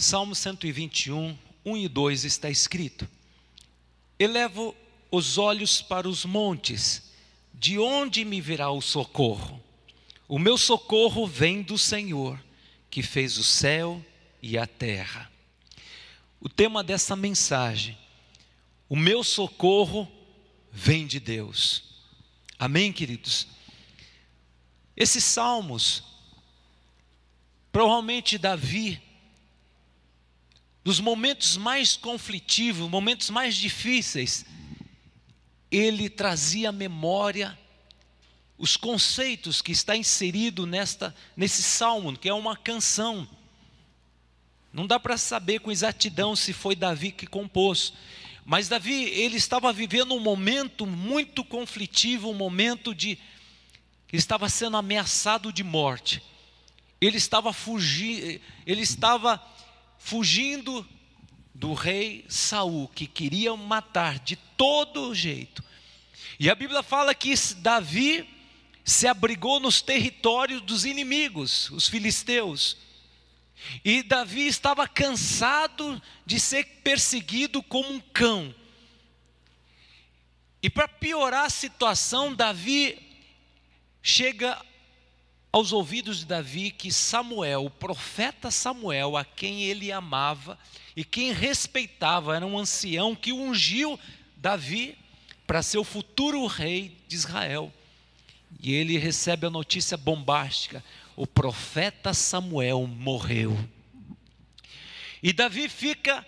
Salmo 121, 1 e 2 está escrito: Elevo os olhos para os montes, de onde me virá o socorro? O meu socorro vem do Senhor, que fez o céu e a terra. O tema dessa mensagem: O meu socorro vem de Deus. Amém, queridos? Esses salmos, provavelmente Davi nos momentos mais conflitivos, momentos mais difíceis, ele trazia à memória os conceitos que está inserido nesta nesse salmo, que é uma canção. Não dá para saber com exatidão se foi Davi que compôs, mas Davi ele estava vivendo um momento muito conflitivo, um momento de ele estava sendo ameaçado de morte. Ele estava fugindo, ele estava fugindo do rei Saul, que queria matar de todo jeito. E a Bíblia fala que Davi se abrigou nos territórios dos inimigos, os filisteus. E Davi estava cansado de ser perseguido como um cão. E para piorar a situação, Davi chega aos ouvidos de Davi que Samuel, o profeta Samuel, a quem ele amava e quem respeitava, era um ancião que ungiu Davi para ser o futuro rei de Israel. E ele recebe a notícia bombástica: o profeta Samuel morreu. E Davi fica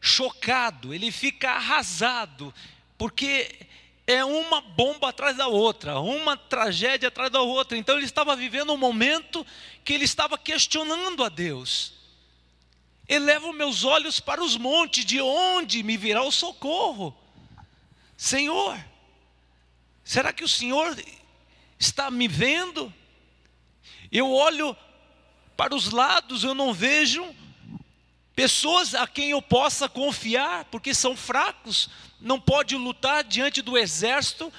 chocado, ele fica arrasado, porque é uma bomba atrás da outra, uma tragédia atrás da outra. Então ele estava vivendo um momento que ele estava questionando a Deus. os meus olhos para os montes, de onde me virá o socorro? Senhor, será que o Senhor está me vendo? Eu olho para os lados, eu não vejo pessoas a quem eu possa confiar, porque são fracos, não pode lutar diante do exército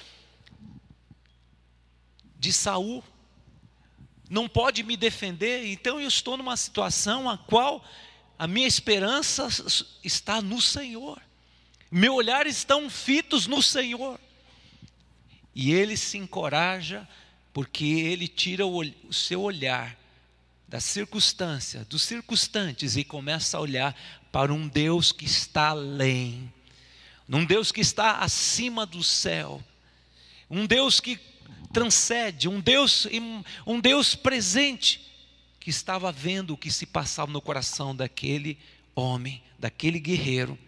de Saul. Não pode me defender, então eu estou numa situação a qual a minha esperança está no Senhor. Meu olhar estão fitos no Senhor. E ele se encoraja porque ele tira o, o seu olhar da circunstância, dos circunstantes e começa a olhar para um Deus que está além num Deus que está acima do céu, um Deus que transcende, um Deus, um Deus presente, que estava vendo o que se passava no coração daquele homem, daquele guerreiro.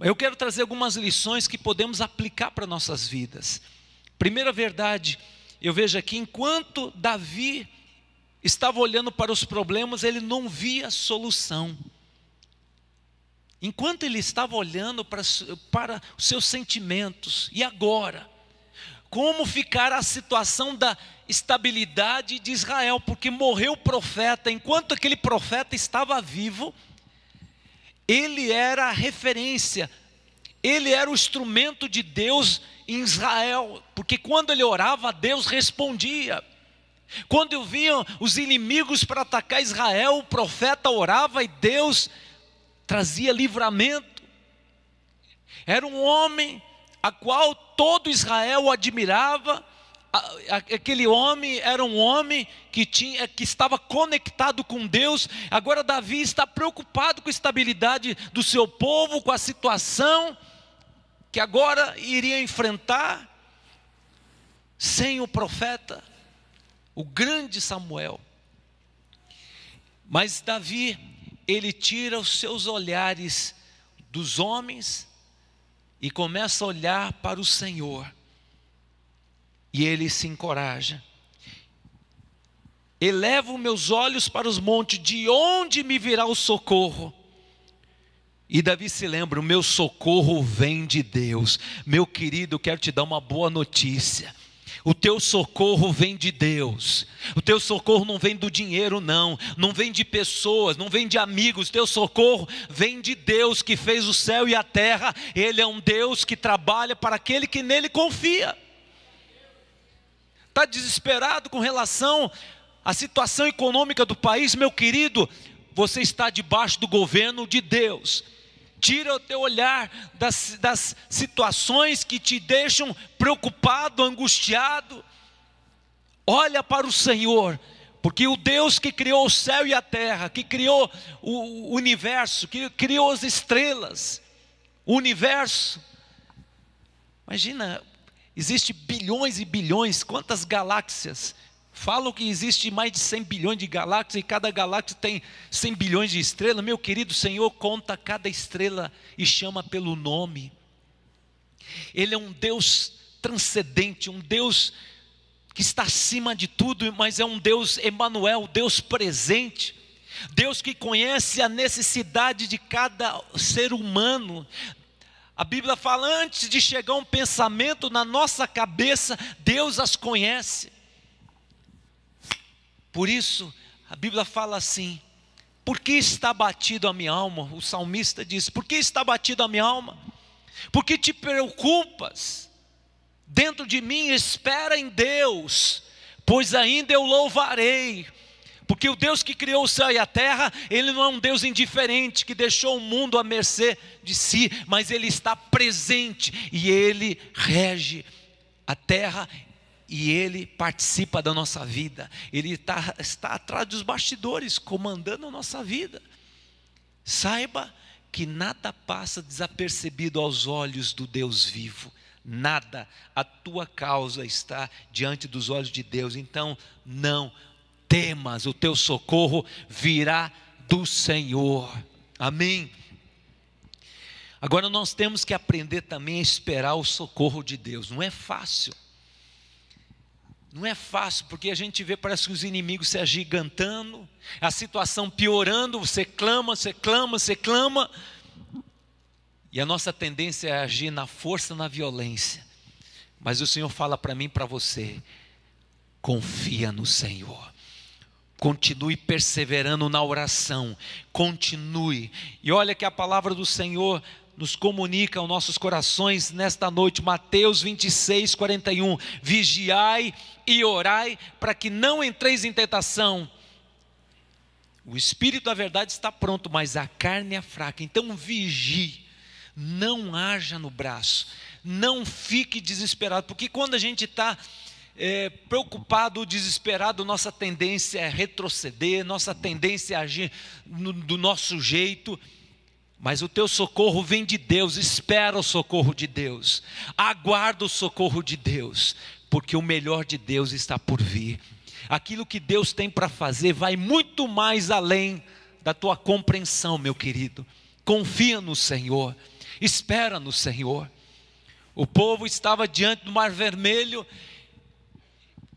Eu quero trazer algumas lições que podemos aplicar para nossas vidas. Primeira verdade, eu vejo aqui, enquanto Davi estava olhando para os problemas, ele não via solução. Enquanto ele estava olhando para, para os seus sentimentos, e agora? Como ficará a situação da estabilidade de Israel? Porque morreu o profeta, enquanto aquele profeta estava vivo, ele era a referência, ele era o instrumento de Deus em Israel, porque quando ele orava, Deus respondia. Quando vinham os inimigos para atacar Israel, o profeta orava e Deus respondia trazia livramento. Era um homem a qual todo Israel admirava. Aquele homem era um homem que, tinha, que estava conectado com Deus. Agora, Davi está preocupado com a estabilidade do seu povo, com a situação que agora iria enfrentar sem o profeta, o grande Samuel. Mas Davi ele tira os seus olhares dos homens e começa a olhar para o Senhor. E ele se encoraja. Elevo meus olhos para os montes, de onde me virá o socorro? E Davi se lembra: o meu socorro vem de Deus. Meu querido, quero te dar uma boa notícia o teu socorro vem de Deus. O teu socorro não vem do dinheiro, não. Não vem de pessoas, não vem de amigos. O teu socorro vem de Deus que fez o céu e a terra. Ele é um Deus que trabalha para aquele que nele confia. Está desesperado com relação à situação econômica do país, meu querido? Você está debaixo do governo de Deus Tira o teu olhar das, das situações que te deixam preocupado, angustiado. Olha para o Senhor, porque o Deus que criou o céu e a terra, que criou o universo, que criou as estrelas, o universo. Imagina, existe bilhões e bilhões, quantas galáxias Falam que existe mais de 100 bilhões de galáxias e cada galáxia tem 100 bilhões de estrelas. Meu querido Senhor, conta cada estrela e chama pelo nome. Ele é um Deus transcendente, um Deus que está acima de tudo, mas é um Deus Emanuel, Deus presente. Deus que conhece a necessidade de cada ser humano, a Bíblia fala: antes de chegar um pensamento na nossa cabeça, Deus as conhece. Por isso, a Bíblia fala assim: Por que está batido a minha alma? O salmista diz: Por que está batido a minha alma? Por que te preocupas? Dentro de mim espera em Deus, pois ainda eu louvarei. Porque o Deus que criou o céu e a terra, Ele não é um Deus indiferente que deixou o mundo à mercê de si, mas Ele está presente e Ele rege a terra e Ele participa da nossa vida, Ele tá, está atrás dos bastidores, comandando a nossa vida. Saiba que nada passa desapercebido aos olhos do Deus vivo, nada, a tua causa está diante dos olhos de Deus, então não temas, o teu socorro virá do Senhor. Amém. Agora nós temos que aprender também a esperar o socorro de Deus, não é fácil. Não é fácil, porque a gente vê, parece que os inimigos se agigantando, a situação piorando, você clama, você clama, você clama. E a nossa tendência é agir na força, na violência. Mas o Senhor fala para mim, para você: confia no Senhor. Continue perseverando na oração, continue. E olha que a palavra do Senhor nos comunica aos nossos corações nesta noite, Mateus 26, 41. Vigiai e orai para que não entreis em tentação. O espírito, da verdade, está pronto, mas a carne é fraca. Então, vigie, não haja no braço, não fique desesperado, porque quando a gente está é, preocupado, desesperado, nossa tendência é retroceder, nossa tendência é agir no, do nosso jeito. Mas o teu socorro vem de Deus, espera o socorro de Deus, aguarda o socorro de Deus, porque o melhor de Deus está por vir. Aquilo que Deus tem para fazer vai muito mais além da tua compreensão, meu querido. Confia no Senhor, espera no Senhor. O povo estava diante do Mar Vermelho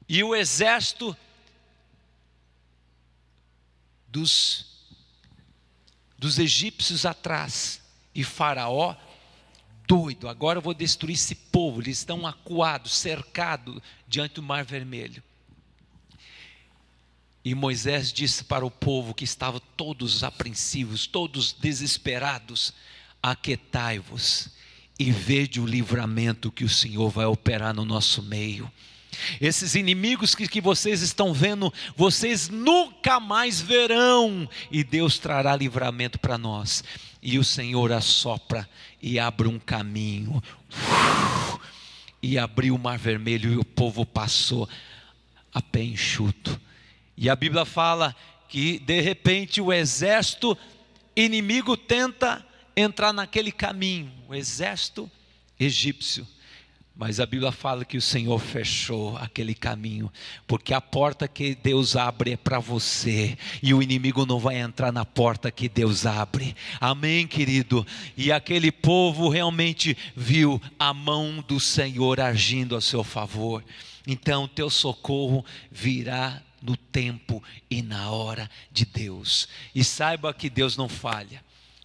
e o exército dos dos egípcios atrás. E Faraó, doido, agora eu vou destruir esse povo. Eles estão acuados, cercados diante do Mar Vermelho. E Moisés disse para o povo que estava todos apreensivos, todos desesperados: Aquetai-vos e vede o livramento que o Senhor vai operar no nosso meio. Esses inimigos que, que vocês estão vendo, vocês nunca mais verão, e Deus trará livramento para nós. E o Senhor assopra e abre um caminho. e abriu o mar vermelho e o povo passou a pé enxuto. E a Bíblia fala que de repente o exército inimigo tenta entrar naquele caminho, o exército egípcio mas a Bíblia fala que o Senhor fechou aquele caminho, porque a porta que Deus abre é para você, e o inimigo não vai entrar na porta que Deus abre. Amém, querido? E aquele povo realmente viu a mão do Senhor agindo a seu favor. Então, teu socorro virá no tempo e na hora de Deus. E saiba que Deus não falha.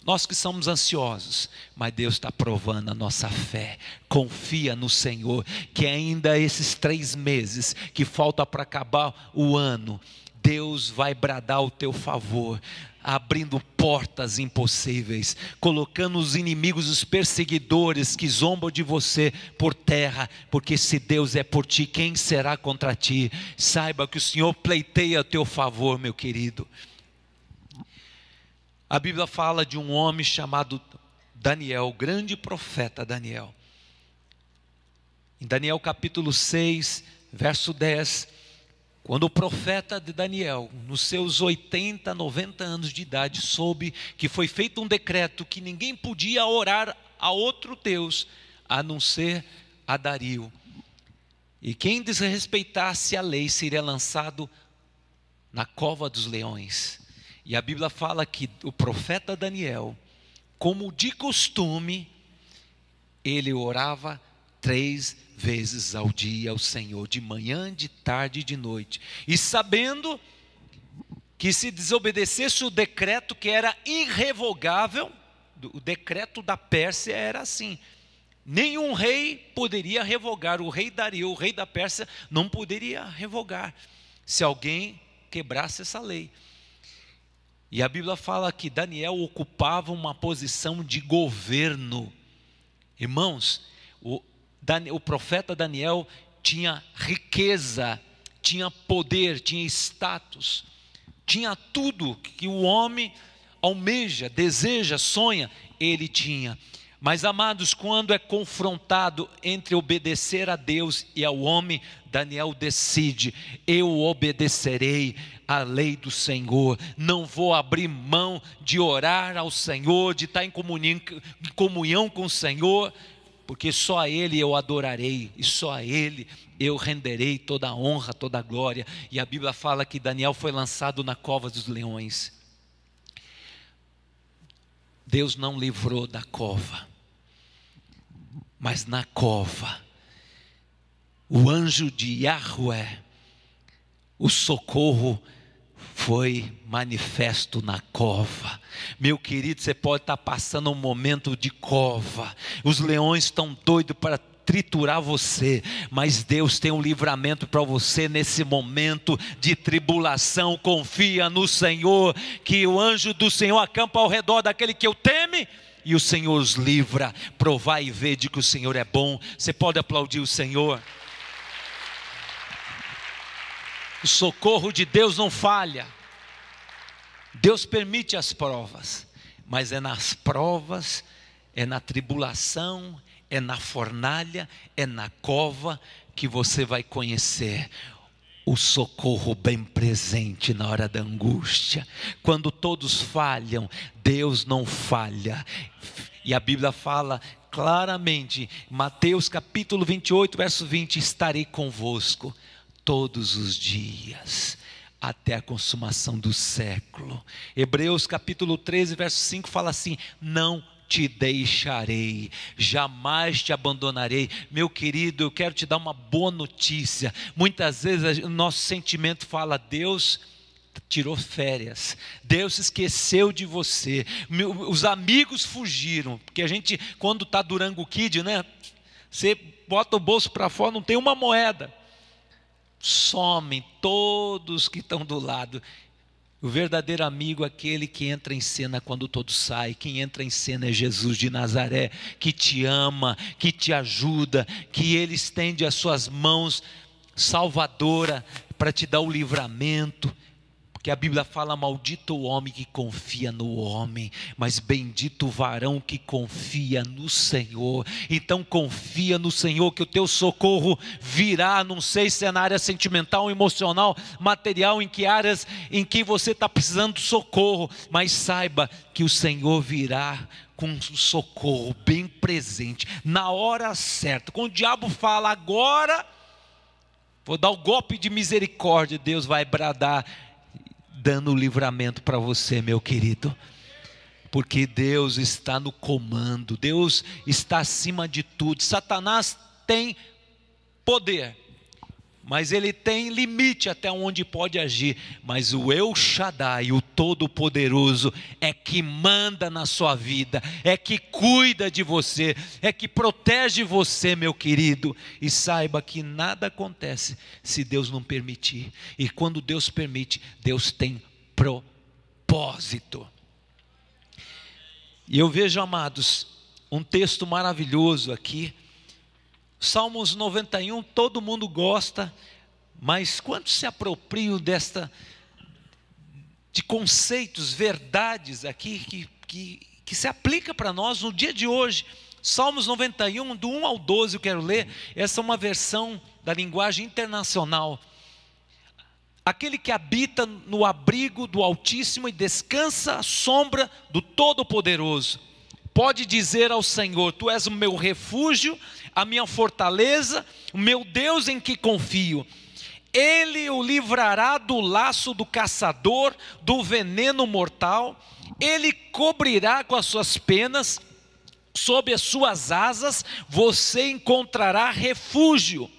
Nós que somos ansiosos, mas Deus está provando a nossa fé. Confia no Senhor, que ainda esses três meses que falta para acabar o ano, Deus vai bradar o teu favor, abrindo portas impossíveis, colocando os inimigos, os perseguidores que zombam de você por terra, porque se Deus é por ti, quem será contra ti? Saiba que o Senhor pleiteia o teu favor, meu querido. A Bíblia fala de um homem chamado Daniel, o grande profeta Daniel. Em Daniel capítulo 6, verso 10, quando o profeta de Daniel, nos seus 80, 90 anos de idade, soube que foi feito um decreto que ninguém podia orar a outro Deus a não ser a Dario. E quem desrespeitasse a lei seria lançado na cova dos leões. E a Bíblia fala que o profeta Daniel, como de costume, ele orava três vezes ao dia ao Senhor, de manhã, de tarde e de noite. E sabendo que se desobedecesse o decreto que era irrevogável, o decreto da Pérsia era assim: nenhum rei poderia revogar, o rei Dario, o rei da Pérsia, não poderia revogar, se alguém quebrasse essa lei. E a Bíblia fala que Daniel ocupava uma posição de governo. Irmãos, o, Dan, o profeta Daniel tinha riqueza, tinha poder, tinha status, tinha tudo que o homem almeja, deseja, sonha, ele tinha. Mas, amados, quando é confrontado entre obedecer a Deus e ao homem, Daniel decide: eu obedecerei à lei do Senhor, não vou abrir mão de orar ao Senhor, de estar em comunhão, com o Senhor, porque só a Ele eu adorarei e só a Ele eu renderei toda a honra, toda a glória. E a Bíblia fala que Daniel foi lançado na cova dos leões. Deus não livrou da cova, mas na cova, o anjo de Yahweh, o socorro foi manifesto na cova. Meu querido, você pode estar passando um momento de cova. Os leões estão doidos para triturar você, mas Deus tem um livramento para você nesse momento de tribulação. Confia no Senhor, que o anjo do Senhor acampa ao redor daquele que o teme e o Senhor os livra. Provar e ver de que o Senhor é bom. Você pode aplaudir o Senhor. O socorro de Deus não falha. Deus permite as provas, mas é nas provas, é na tribulação, é na fornalha, é na cova que você vai conhecer o socorro bem presente na hora da angústia. Quando todos falham, Deus não falha. E a Bíblia fala claramente, Mateus capítulo 28, verso 20: Estarei convosco todos os dias até a consumação do século. Hebreus capítulo 13, verso 5 fala assim: Não te deixarei, jamais te abandonarei. Meu querido, eu quero te dar uma boa notícia. Muitas vezes o nosso sentimento fala, Deus tirou férias, Deus esqueceu de você, os amigos fugiram, porque a gente, quando está Durango Kid, né? Você bota o bolso para fora, não tem uma moeda. Somem todos que estão do lado. O verdadeiro amigo é aquele que entra em cena quando todo sai. Quem entra em cena é Jesus de Nazaré, que te ama, que te ajuda, que ele estende as suas mãos salvadora para te dar o livramento que a Bíblia fala: Maldito o homem que confia no homem, mas bendito o varão que confia no Senhor. Então confia no Senhor, que o teu socorro virá. Não sei se é na área sentimental, emocional, material, em que áreas em que você está precisando de socorro, mas saiba que o Senhor virá com socorro bem presente, na hora certa. Quando o diabo fala agora, vou dar o golpe de misericórdia, Deus vai bradar: dando livramento para você, meu querido. Porque Deus está no comando, Deus está acima de tudo. Satanás tem poder, mas ele tem limite até onde pode agir. Mas o Eu Shaddai, o Todo-Poderoso, é que manda na sua vida, é que cuida de você, é que protege você, meu querido. E saiba que nada acontece se Deus não permitir. E quando Deus permite, Deus tem propósito. E eu vejo, amados, um texto maravilhoso aqui Salmos 91, todo mundo gosta, mas quantos se apropriam desta de conceitos, verdades aqui que, que, que se aplica para nós no dia de hoje? Salmos 91, do 1 ao 12, eu quero ler. Essa é uma versão da linguagem internacional. Aquele que habita no abrigo do Altíssimo e descansa à sombra do Todo-Poderoso, pode dizer ao Senhor: Tu és o meu refúgio a minha fortaleza, o meu Deus em que confio. Ele o livrará do laço do caçador, do veneno mortal, ele cobrirá com as suas penas, sob as suas asas você encontrará refúgio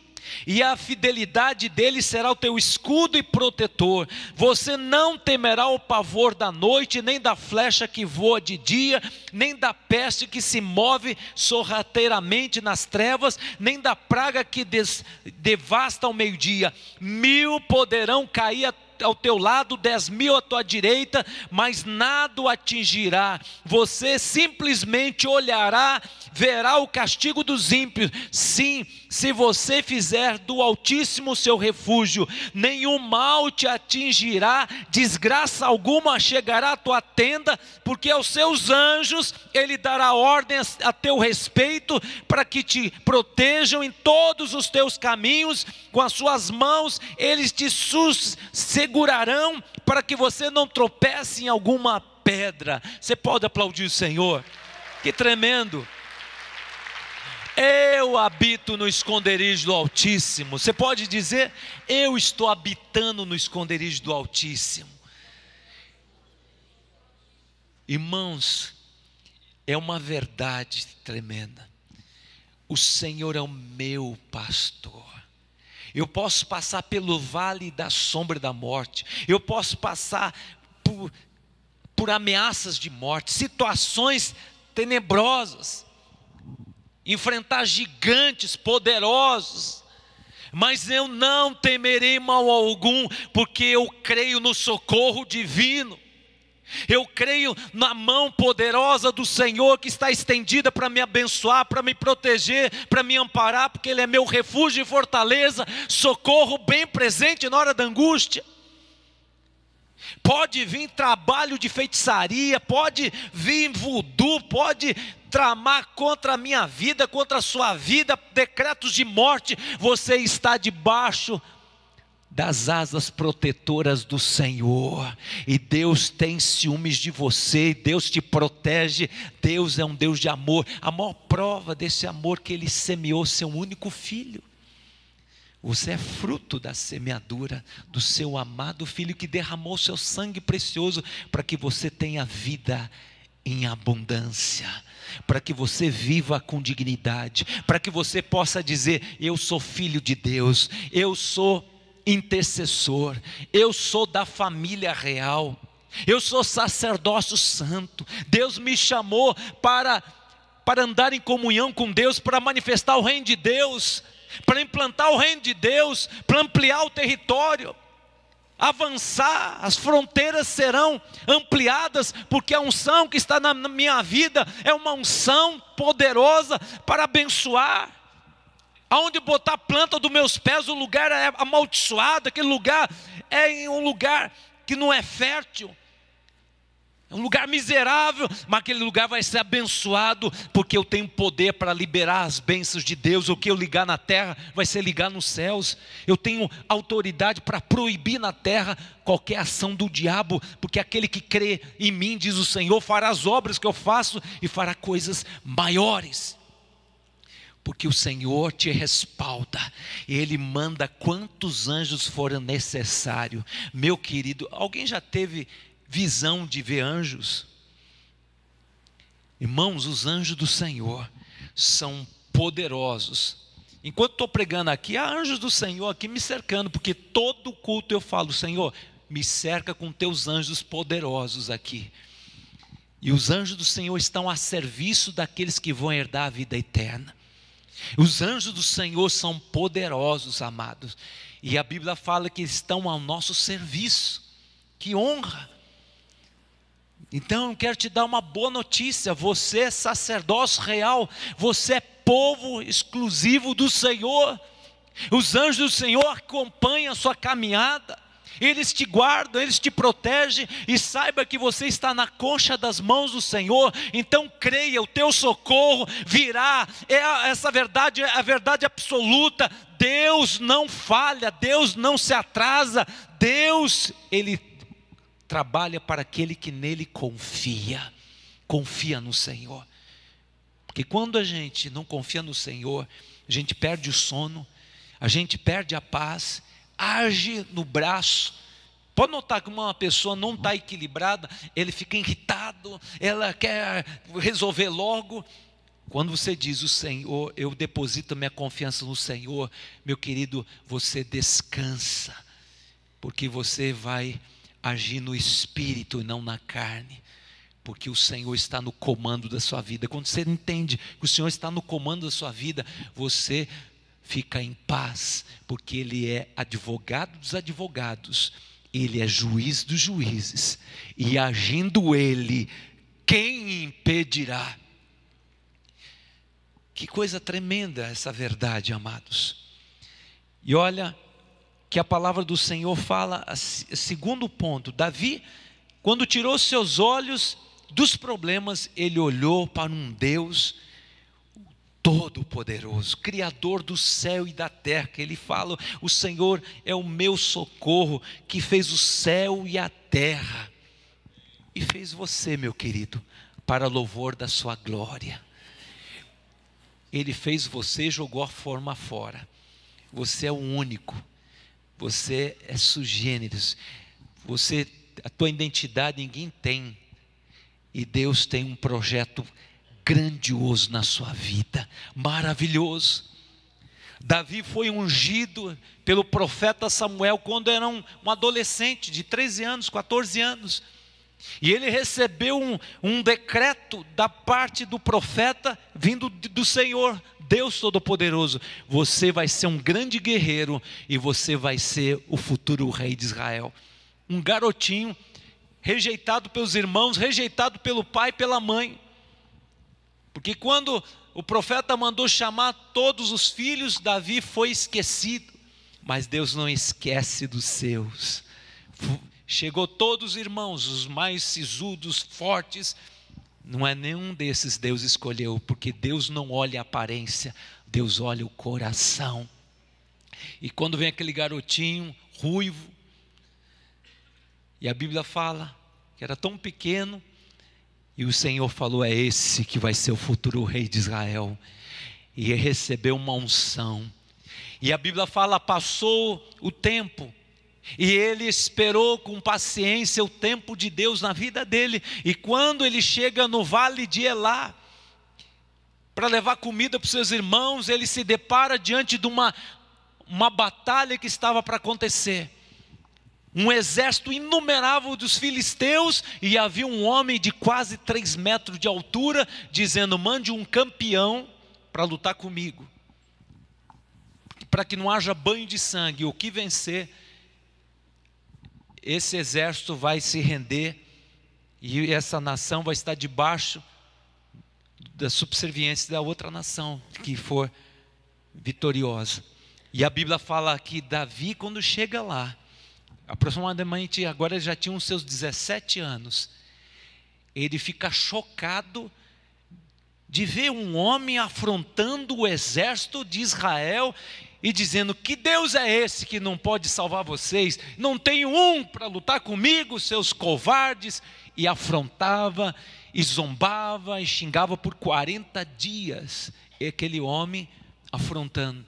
e a fidelidade dele será o teu escudo e protetor. Você não temerá o pavor da noite, nem da flecha que voa de dia, nem da peste que se move sorrateiramente nas trevas, nem da praga que des, devasta ao meio-dia. Mil poderão cair a ao teu lado, dez mil à tua direita, mas nada o atingirá. Você simplesmente olhará, verá o castigo dos ímpios. Sim, se você fizer do Altíssimo seu refúgio, nenhum mal te atingirá, desgraça alguma chegará à tua tenda, porque aos seus anjos ele dará ordem a teu respeito para que te protejam em todos os teus caminhos, com as suas mãos eles te sus, se segurarão para que você não tropece em alguma pedra. Você pode aplaudir o Senhor? Que tremendo! Eu habito no esconderijo do Altíssimo. Você pode dizer, eu estou habitando no esconderijo do Altíssimo. Irmãos, é uma verdade tremenda. O Senhor é o meu pastor. Eu posso passar pelo vale da sombra da morte. Eu posso passar por, por ameaças de morte, situações tenebrosas, enfrentar gigantes poderosos. Mas eu não temerei mal algum, porque eu creio no socorro divino. Eu creio na mão poderosa do Senhor que está estendida para me abençoar, para me proteger, para me amparar, porque Ele é meu refúgio e fortaleza, socorro bem presente na hora da angústia. Pode vir trabalho de feitiçaria, pode vir voodoo, pode tramar contra a minha vida, contra a sua vida, decretos de morte. Você está debaixo das asas protetoras do Senhor. E Deus tem ciúmes de você, Deus te protege, Deus é um Deus de amor. A maior prova desse amor que ele semeou seu único filho. Você é fruto da semeadura do seu amado filho que derramou seu sangue precioso para que você tenha vida em abundância, para que você viva com dignidade, para que você possa dizer: Eu sou filho de Deus, eu sou intercessor, eu sou da família real, eu sou sacerdócio santo. Deus me chamou para para andar em comunhão com Deus, para manifestar o reino de Deus, para implantar o reino de Deus, para ampliar o território, avançar, as fronteiras serão ampliadas, porque a unção que está na minha vida é uma unção poderosa para abençoar, aonde botar a planta dos meus pés, o lugar é amaldiçoado, aquele lugar é um lugar que não é fértil, é um lugar miserável, mas aquele lugar vai ser abençoado, porque eu tenho poder para liberar as bênçãos de Deus. O que eu ligar na terra vai ser ligar nos céus. Eu tenho autoridade para proibir na terra qualquer ação do diabo, porque aquele que crê em mim, diz o Senhor, fará as obras que eu faço e fará coisas maiores porque o Senhor te respalda, Ele manda quantos anjos forem necessário. Meu querido, alguém já teve visão de ver anjos? Irmãos, os anjos do Senhor são poderosos. Enquanto estou pregando aqui, há anjos do Senhor aqui me cercando, porque todo culto eu falo, Senhor, me cerca com teus anjos poderosos aqui. E os anjos do Senhor estão a serviço daqueles que vão herdar a vida eterna. Os anjos do Senhor são poderosos, amados. E a Bíblia fala que estão ao nosso serviço. Que honra! Então, eu quero te dar uma boa notícia: você é sacerdócio real, você é povo exclusivo do Senhor. Os anjos do Senhor acompanham a sua caminhada eles te guardam, eles te protegem, e saiba que você está na concha das mãos do Senhor, então creia, o teu socorro virá, é essa verdade é a verdade absoluta, Deus não falha, Deus não se atrasa, Deus, Ele trabalha para aquele que nele confia, confia no Senhor, porque quando a gente não confia no Senhor, a gente perde o sono, a gente perde a paz, age no braço. Pode notar que uma pessoa não está equilibrada, ele fica irritado, ela quer resolver logo. Quando você diz o Senhor, eu deposito minha confiança no Senhor, meu querido, você descansa, porque você vai agir no espírito e não na carne, porque o Senhor está no comando da sua vida. Quando você entende que o Senhor está no comando da sua vida, você fica em paz, porque ele é advogado dos advogados, ele é juiz dos juízes, e agindo ele, quem impedirá? Que coisa tremenda essa verdade, amados. E olha que a palavra do Senhor fala, assim, segundo ponto, Davi, quando tirou seus olhos dos problemas, ele olhou para um Deus Todo-Poderoso, Criador do céu e da terra. Ele fala: O Senhor é o meu socorro, que fez o céu e a terra, e fez você, meu querido, para louvor da sua glória. Ele fez você, jogou a forma fora. Você é o único. Você é sugêneres. Você, a tua identidade ninguém tem. E Deus tem um projeto grandioso na sua vida, maravilhoso. Davi foi ungido pelo profeta Samuel quando era um, um adolescente de 13 anos, 14 anos. E ele recebeu um, um decreto da parte do profeta vindo do Senhor, Deus Todo-Poderoso: Você vai ser um grande guerreiro e você vai ser o futuro rei de Israel. Um garotinho rejeitado pelos irmãos, rejeitado pelo pai, e pela mãe. Porque quando o profeta mandou chamar todos os filhos, Davi foi esquecido. Mas Deus não esquece dos seus. Chegou todos os irmãos, os mais sisudos, fortes. Não é nenhum desses Deus escolheu, porque Deus não olha a aparência, Deus olha o coração. E quando vem aquele garotinho ruivo, e a Bíblia fala que era tão pequeno e o Senhor falou: é esse que vai ser o futuro rei de Israel. E recebeu uma unção. E a Bíblia fala: passou o tempo. E ele esperou com paciência o tempo de Deus na vida dele. E quando ele chega no vale de Elá, para levar comida para os seus irmãos, ele se depara diante de uma, uma batalha que estava para acontecer um exército inumerável dos filisteus e havia um homem de quase três metros de altura dizendo: mande um campeão para lutar comigo, para que não haja banho de sangue. O que vencer, esse exército vai se render e essa nação vai estar debaixo da subserviência da outra nação que for vitoriosa. E a Bíblia fala que Davi, quando chega lá, aproximadamente agora ele já tinha os seus 17 anos, ele fica chocado de ver um homem afrontando o exército de Israel e dizendo: Que Deus é esse que não pode salvar vocês? Não tem um para lutar comigo, seus covardes. E afrontava, e zombava, e xingava por 40 dias aquele homem afrontando.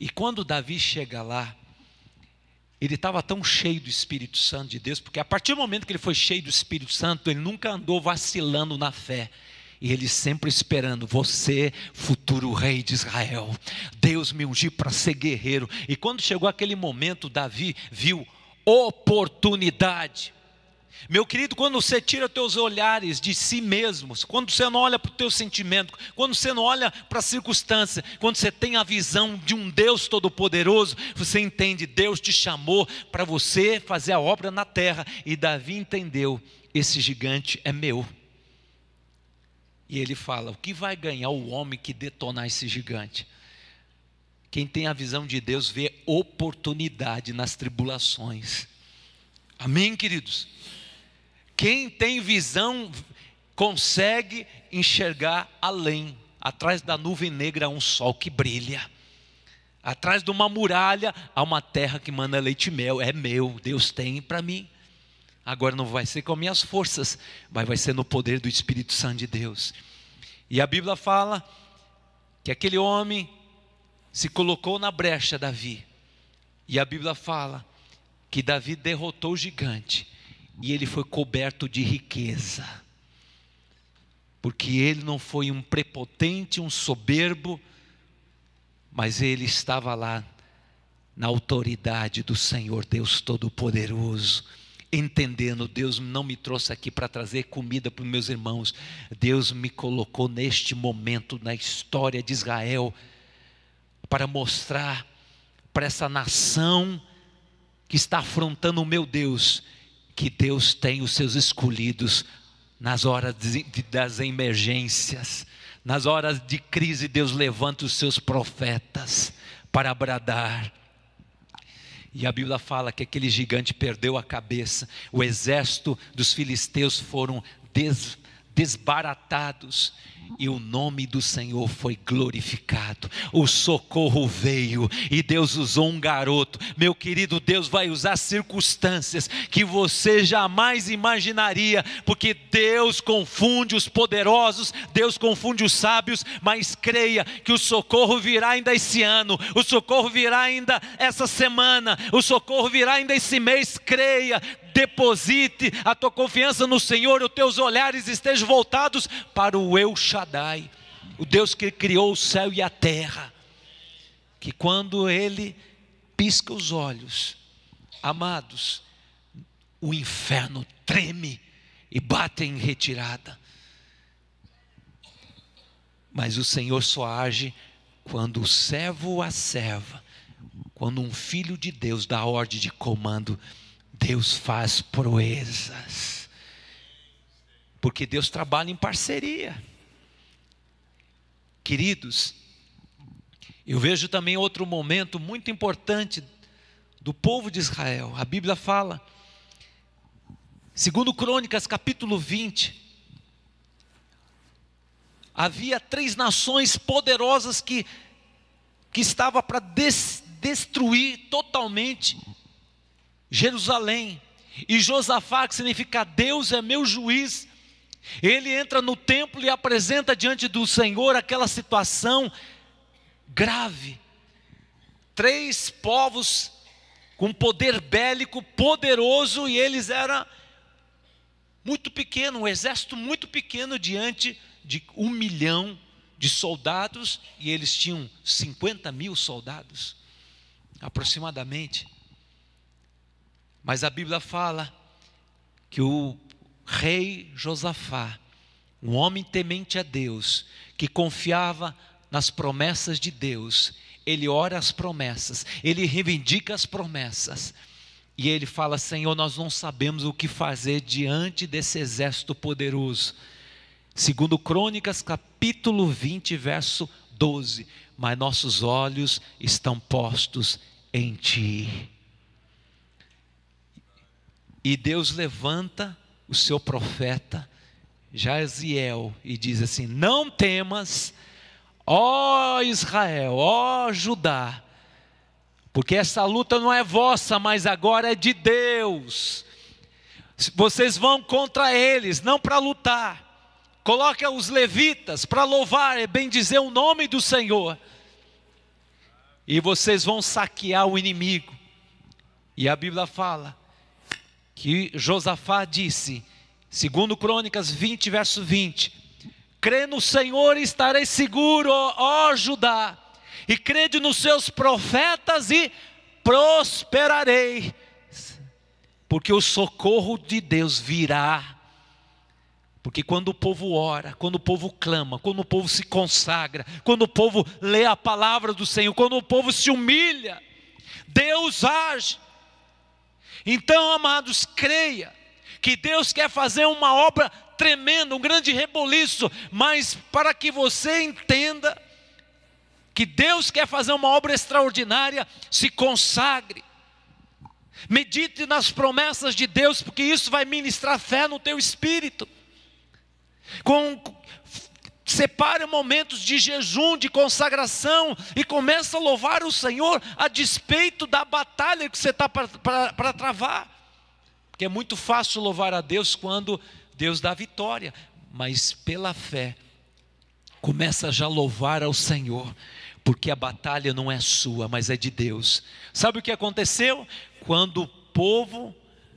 E quando Davi chega lá, ele estava tão cheio do Espírito Santo de Deus, porque a partir do momento que ele foi cheio do Espírito Santo, ele nunca andou vacilando na fé. E ele sempre esperando, você, futuro rei de Israel, Deus me ungiu para ser guerreiro. E quando chegou aquele momento, Davi viu oportunidade. Meu querido, quando você tira teus olhares de si mesmos, quando você não olha para o teu sentimento, quando você não olha para a circunstância, quando você tem a visão de um Deus todo-poderoso, você entende, Deus te chamou para você fazer a obra na terra. E Davi entendeu, esse gigante é meu. E ele fala: o que vai ganhar o homem que detonar esse gigante? Quem tem a visão de Deus vê oportunidade nas tribulações. Amém, queridos? Quem tem visão consegue enxergar além. Atrás da nuvem negra há um sol que brilha. Atrás de uma muralha há uma terra que manda leite e mel. É meu, Deus tem para mim. Agora não vai ser com minhas forças, mas vai ser no poder do Espírito Santo de Deus. E a Bíblia fala que aquele homem se colocou na brecha Davi. E a Bíblia fala que Davi derrotou o gigante e ele foi coberto de riqueza. Porque ele não foi um prepotente, um soberbo, mas ele estava lá na autoridade do Senhor Deus Todo-Poderoso, entendendo: Deus não me trouxe aqui para trazer comida para os meus irmãos, Deus me colocou neste momento na história de Israel para mostrar para essa nação que está afrontando o meu Deus que Deus tem os seus escolhidos nas horas de, das emergências, nas horas de crise, Deus levanta os seus profetas para bradar. E a Bíblia fala que aquele gigante perdeu a cabeça, o exército dos filisteus foram des, desbaratados, e o nome do Senhor foi glorificado. O socorro veio e Deus usou um garoto. Meu querido, Deus vai usar circunstâncias que você jamais imaginaria, porque Deus confunde os poderosos, Deus confunde os sábios, mas creia que o socorro virá ainda esse ano, o socorro virá ainda essa semana, o socorro virá ainda esse mês. Creia, deposite a tua confiança no Senhor, os teus olhares estejam voltados para o Eu Shaddai, o Deus que criou o céu e a terra. Que quando ele pisca os olhos, amados, o inferno treme e bate em retirada. Mas o Senhor só age quando o servo a serva, quando um filho de Deus dá ordem de comando Deus faz proezas. Porque Deus trabalha em parceria. Queridos, eu vejo também outro momento muito importante do povo de Israel. A Bíblia fala, segundo Crônicas, capítulo 20, havia três nações poderosas que, que estava para des, destruir totalmente Jerusalém. E Josafá, que significa Deus é meu juiz, ele entra no templo e apresenta diante do Senhor aquela situação grave. Três povos com poder bélico poderoso e eles eram muito pequeno, um exército muito pequeno diante de um milhão de soldados e eles tinham 50 mil soldados aproximadamente. Mas a Bíblia fala que o rei Josafá, um homem temente a Deus, que confiava nas promessas de Deus, ele ora as promessas, ele reivindica as promessas. E ele fala: Senhor, nós não sabemos o que fazer diante desse exército poderoso. Segundo Crônicas, capítulo 20, verso 12. Mas nossos olhos estão postos em ti. E Deus levanta o seu profeta Jaziel e diz assim: Não temas, ó Israel, ó Judá, porque essa luta não é vossa, mas agora é de Deus. Vocês vão contra eles, não para lutar. Coloca os levitas para louvar e bendizer o nome do Senhor. E vocês vão saquear o inimigo. E a Bíblia fala: que Josafá disse, segundo Crônicas 20, verso 20: Crê no Senhor e estarei seguro, ó Judá, e crede nos seus profetas e prosperarei, porque o socorro de Deus virá. Porque quando o povo ora, quando o povo clama, quando o povo se consagra, quando o povo lê a palavra do Senhor, quando o povo se humilha, Deus age. Então, amados, creia que Deus quer fazer uma obra tremenda, um grande reboliço, mas para que você entenda que Deus quer fazer uma obra extraordinária, se consagre. Medite nas promessas de Deus, porque isso vai ministrar fé no teu espírito. Com, separa momentos de jejum, de consagração e começa a louvar o Senhor a despeito da batalha que você está para travar. Porque é muito fácil louvar a Deus quando Deus dá vitória, mas pela fé, começa já a louvar ao Senhor, porque a batalha não é sua, mas é de Deus. Sabe o que aconteceu? Quando o povo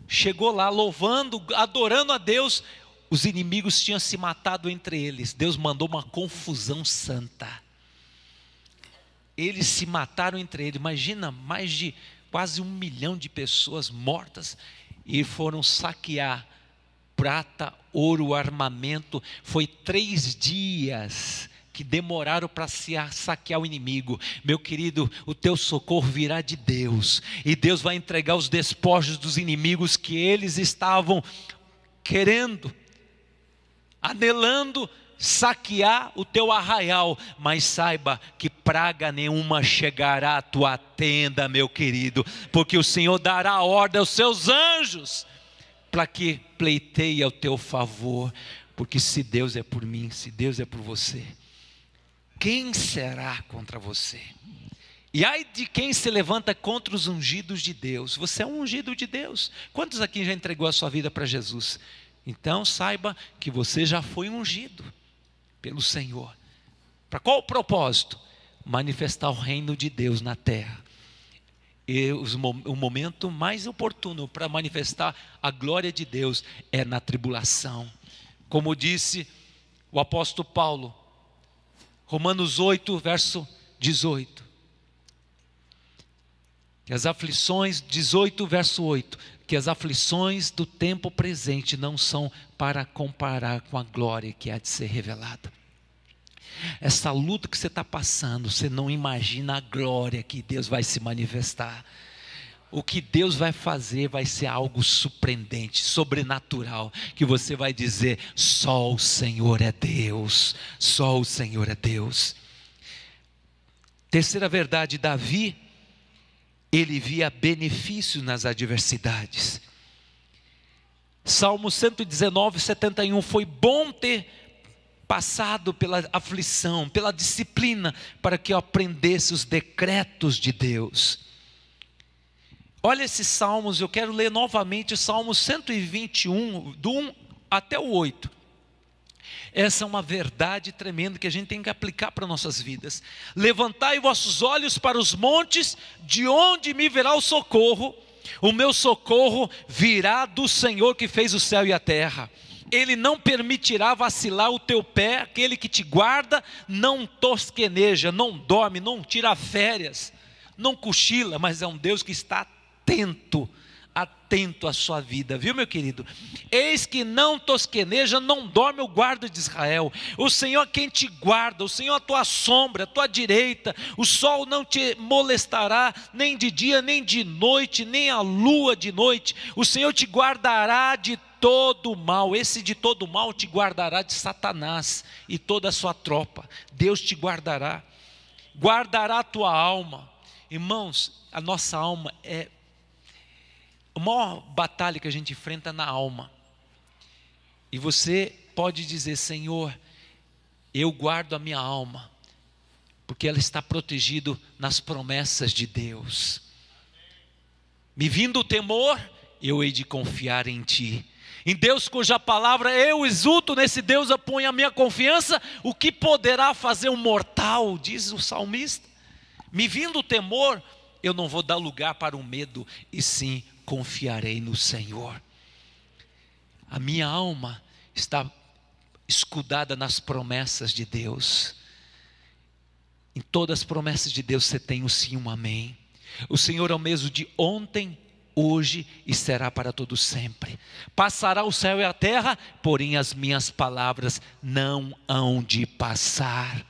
chegou lá louvando, adorando a Deus, os inimigos tinham se matado entre eles. Deus mandou uma confusão santa. Eles se mataram entre eles. Imagina mais de quase um milhão de pessoas mortas e foram saquear prata, ouro, armamento. Foi três dias que demoraram para se saquear o inimigo. Meu querido, o teu socorro virá de Deus, e Deus vai entregar os despojos dos inimigos que eles estavam querendo anelando saquear o teu arraial, mas saiba que praga nenhuma chegará à tua tenda, meu querido, porque o Senhor dará ordem aos seus anjos para que pleiteie ao teu favor, porque se Deus é por mim, se Deus é por você, quem será contra você? E ai de quem se levanta contra os ungidos de Deus. Você é um ungido de Deus. Quantos aqui já entregou a sua vida para Jesus? Então saiba que você já foi ungido pelo Senhor. Para qual o propósito? Manifestar o reino de Deus na terra. E o momento mais oportuno para manifestar a glória de Deus é na tribulação. Como disse o apóstolo Paulo, Romanos 8, verso 18. Que as aflições, 18 verso 8, que as aflições do tempo presente não são para comparar com a glória que há de ser revelada. Essa luta que você está passando, você não imagina a glória que Deus vai se manifestar. O que Deus vai fazer vai ser algo surpreendente, sobrenatural, que você vai dizer: só o Senhor é Deus, só o Senhor é Deus. Terceira verdade, Davi ele via benefício nas adversidades. Salmo 119, 71. Foi bom ter passado pela aflição, pela disciplina, para que eu aprendesse os decretos de Deus. Olha esses salmos, eu quero ler novamente o Salmo 121, do 1 até o 8. Essa é uma verdade tremenda que a gente tem que aplicar para nossas vidas. Levantai vossos olhos para os montes, de onde me virá o socorro? O meu socorro virá do Senhor que fez o céu e a terra. Ele não permitirá vacilar o teu pé, aquele que te guarda não tosqueneja, não dorme, não tira férias, não cochila, mas é um Deus que está atento atento à sua vida, viu, meu querido? Eis que não tosqueneja, não dorme o guarda de Israel. O Senhor é quem te guarda, o Senhor é a tua sombra, a tua direita. O sol não te molestará, nem de dia, nem de noite, nem a lua de noite. O Senhor te guardará de todo mal. Esse de todo mal te guardará de Satanás e toda a sua tropa. Deus te guardará. Guardará a tua alma. Irmãos, a nossa alma é a maior batalha que a gente enfrenta é na alma. E você pode dizer, Senhor, eu guardo a minha alma, porque ela está protegida nas promessas de Deus. Me vindo o temor, eu hei de confiar em Ti. Em Deus, cuja palavra eu exulto, nesse Deus eu ponho a minha confiança, o que poderá fazer um mortal, diz o salmista. Me vindo o temor, eu não vou dar lugar para o medo, e sim confiarei no Senhor. A minha alma está escudada nas promessas de Deus. Em todas as promessas de Deus você tem o um sim, um amém. O Senhor é o mesmo de ontem, hoje e será para todo sempre. Passará o céu e a terra, porém as minhas palavras não hão de passar.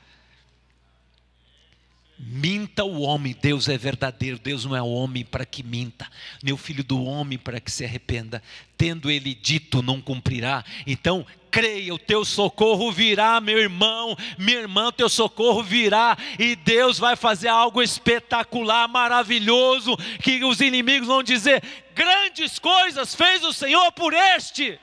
Minta o homem, Deus é verdadeiro, Deus não é homem para que minta, nem o filho do homem para que se arrependa. Tendo ele dito, não cumprirá. Então, creia, o teu socorro virá, meu irmão, minha irmã, o teu socorro virá, e Deus vai fazer algo espetacular, maravilhoso, que os inimigos vão dizer: grandes coisas fez o Senhor por este.